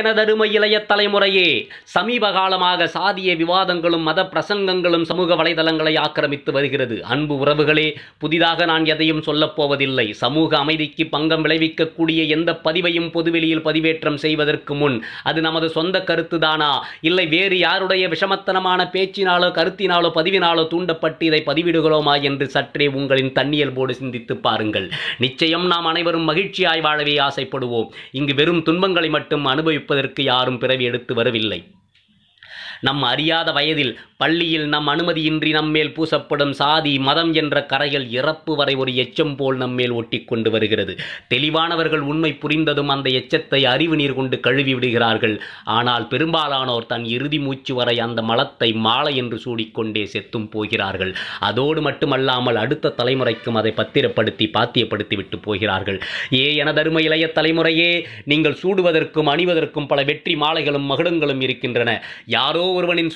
எனதருமை தலைமுறையே சமீப காலமாக சாதிய விவாதங்களும் மத பிரசங்கங்களும் சமூக வலைதளங்களை ஆக்கிரமித்து வருகிறது அன்பு உறவுகளே புதிதாக நான் எதையும் சொல்லப்போவதில்லை சமூக அமைதிக்கு பங்கம் விளைவிக்கக்கூடிய எந்த பதிவையும் பொதுவெளியில் பதிவேற்றம் செய்வதற்கு முன் அது நமது சொந்த கருத்துதானா இல்லை வேறு யாருடைய விஷமத்தனமான பேச்சினாலோ கருத்தினாலோ பதிவினாலோ தூண்டப்பட்டு இதை பதிவிடுகிறோமா என்று சற்றே உங்களின் தன்னியல் போடு சிந்தித்து பாருங்கள் நிச்சயம் நாம் அனைவரும் மகிழ்ச்சியாய் வாழவே ஆசைப்படுவோம் இங்கு வெறும் துன்பங்களை மட்டும் அனு அனுபவிப்பதற்கு யாரும் பிறவி எடுத்து வரவில்லை நம் அறியாத வயதில் பள்ளியில் நம் அனுமதியின்றி நம்மேல் பூசப்படும் சாதி மதம் என்ற கரைகள் இறப்பு வரை ஒரு எச்சம் போல் நம்மேல் ஒட்டி கொண்டு வருகிறது தெளிவானவர்கள் உண்மை புரிந்ததும் அந்த எச்சத்தை அறிவு நீர் கொண்டு கழுவி விடுகிறார்கள் ஆனால் பெரும்பாலானோர் தன் இறுதி மூச்சு வரை அந்த மலத்தை மாலை என்று சூடிக்கொண்டே செத்தும் போகிறார்கள் அதோடு மட்டுமல்லாமல் அடுத்த தலைமுறைக்கும் அதை பத்திரப்படுத்தி பாத்தியப்படுத்தி விட்டு போகிறார்கள் ஏ என தரும இளைய தலைமுறையே நீங்கள் சூடுவதற்கும் அணிவதற்கும் பல வெற்றி மாலைகளும் மகுடங்களும் இருக்கின்றன யாரோ ஒருவனின்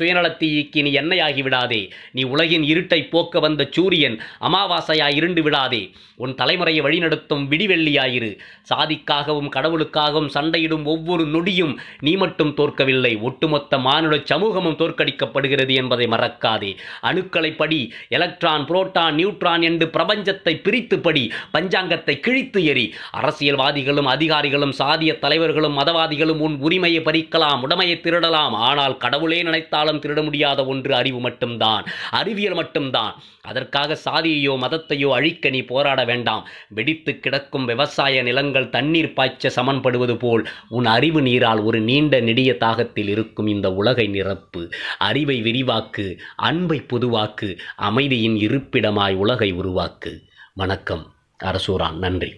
இயக்கி நீ எண்ணெயாகி விடாதே நீ உலகின் இருட்டை போக்க வந்த சூரியன் அமாவாசையாய் இருண்டு விடாதே உன் தலைமுறையை வழிநடத்தும் விடிவெள்ளியாயிரு சாதிக்காகவும் கடவுளுக்காகவும் சண்டையிடும் ஒவ்வொரு நொடியும் நீ மட்டும் தோற்கவில்லை ஒட்டுமொத்த மானுட சமூகமும் தோற்கடிக்கப்படுகிறது என்பதை மறக்காதே அணுக்களை படி எலக்ட்ரான் புரோட்டான் நியூட்ரான் என்று பிரபஞ்சத்தை பிரித்து படி பஞ்சாங்கத்தை கிழித்து எறி அரசியல்வாதிகளும் அதிகாரிகளும் சாதிய தலைவர்களும் மதவாதிகளும் உன் உரிமையை பறிக்கலாம் உடமையை திருடலாம் ஆனால் கடவுளே எதை நினைத்தாலும் திருட முடியாத ஒன்று அறிவு மட்டும்தான் அறிவியல் மட்டும்தான் அதற்காக சாதியையோ மதத்தையோ அழிக்க நீ போராட வேண்டாம் வெடித்து கிடக்கும் விவசாய நிலங்கள் தண்ணீர் பாய்ச்ச சமன்படுவது போல் உன் அறிவு நீரால் ஒரு நீண்ட நெடிய தாகத்தில் இருக்கும் இந்த உலகை நிரப்பு அறிவை விரிவாக்கு அன்பை பொதுவாக்கு அமைதியின் இருப்பிடமாய் உலகை உருவாக்கு வணக்கம் அரசூரான் நன்றி